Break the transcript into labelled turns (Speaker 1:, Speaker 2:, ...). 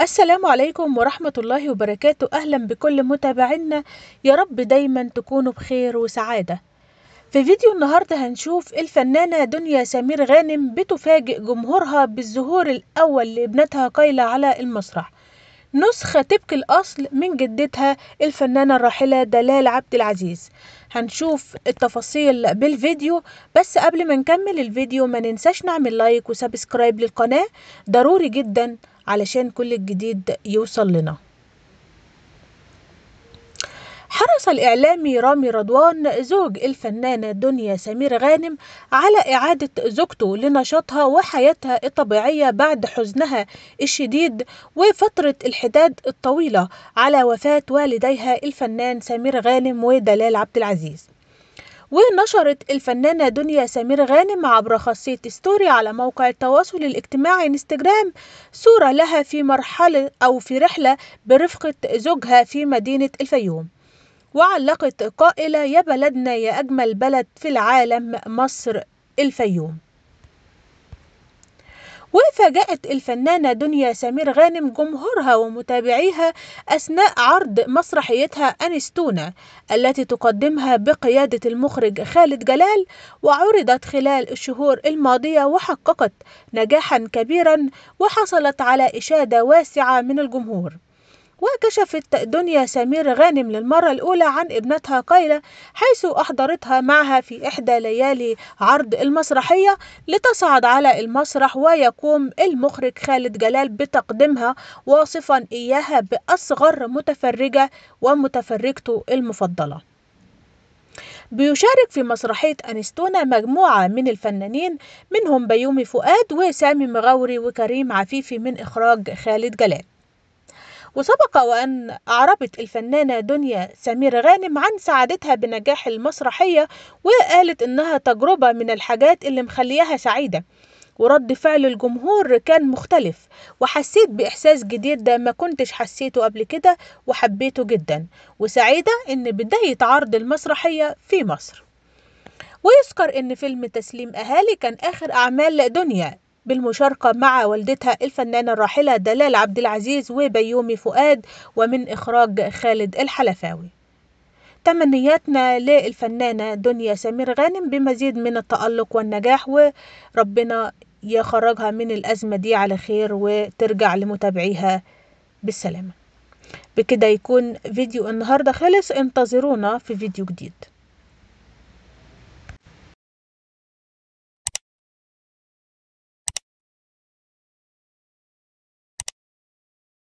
Speaker 1: السلام عليكم ورحمة الله وبركاته أهلا بكل متابعينا يا رب دايما تكونوا بخير وسعادة في فيديو النهاردة هنشوف الفنانة دنيا سمير غانم بتفاجئ جمهورها بالظهور الأول لابنتها قايلة على المسرح نسخة تبكي الأصل من جدتها الفنانة الراحلة دلال عبد العزيز هنشوف التفاصيل بالفيديو بس قبل ما نكمل الفيديو ما ننساش نعمل لايك وسبسكرايب للقناة ضروري جدا علشان كل الجديد يوصل لنا حرص الإعلامي رامي رضوان زوج الفنانة دنيا سمير غانم على إعادة زوجته لنشاطها وحياتها الطبيعية بعد حزنها الشديد وفترة الحداد الطويلة على وفاة والديها الفنان سمير غانم ودلال عبد العزيز ونشرت الفنانة دنيا سمير غانم عبر خاصية ستوري على موقع التواصل الاجتماعي انستجرام صورة لها في مرحلة أو في رحلة برفقة زوجها في مدينة الفيوم وعلقت قائلة يا بلدنا يا أجمل بلد في العالم مصر الفيوم وفاجأت الفنانة دنيا سمير غانم جمهورها ومتابعيها أثناء عرض مسرحيتها أنستونا التي تقدمها بقيادة المخرج خالد جلال وعرضت خلال الشهور الماضية وحققت نجاحا كبيرا وحصلت على إشادة واسعة من الجمهور وكشفت دنيا سمير غانم للمرة الأولى عن ابنتها قيلة حيث أحضرتها معها في إحدى ليالي عرض المسرحية لتصعد على المسرح ويقوم المخرج خالد جلال بتقديمها واصفا إياها بأصغر متفرجة ومتفرجته المفضلة بيشارك في مسرحية أنستونا مجموعة من الفنانين منهم بيومي فؤاد وسامي مغاوري وكريم عفيفي من إخراج خالد جلال وسبق وأن أعربت الفنانة دنيا سمير غانم عن سعادتها بنجاح المسرحية وقالت إنها تجربة من الحاجات اللي مخلياها سعيدة ورد فعل الجمهور كان مختلف وحسيت بإحساس جديد ده ما كنتش حسيته قبل كده وحبيته جدا وسعيدة إن بداية عرض المسرحية في مصر ويذكر إن فيلم تسليم أهالي كان آخر أعمال دنيا بالمشاركة مع والدتها الفنانة الراحلة دلال عبد العزيز وبيومي فؤاد ومن إخراج خالد الحلفاوي تمنياتنا للفنانة دنيا سمير غانم بمزيد من التألق والنجاح وربنا يخرجها من الأزمة دي على خير وترجع لمتابعيها بالسلامة بكده يكون فيديو النهاردة خلص انتظرونا في فيديو جديد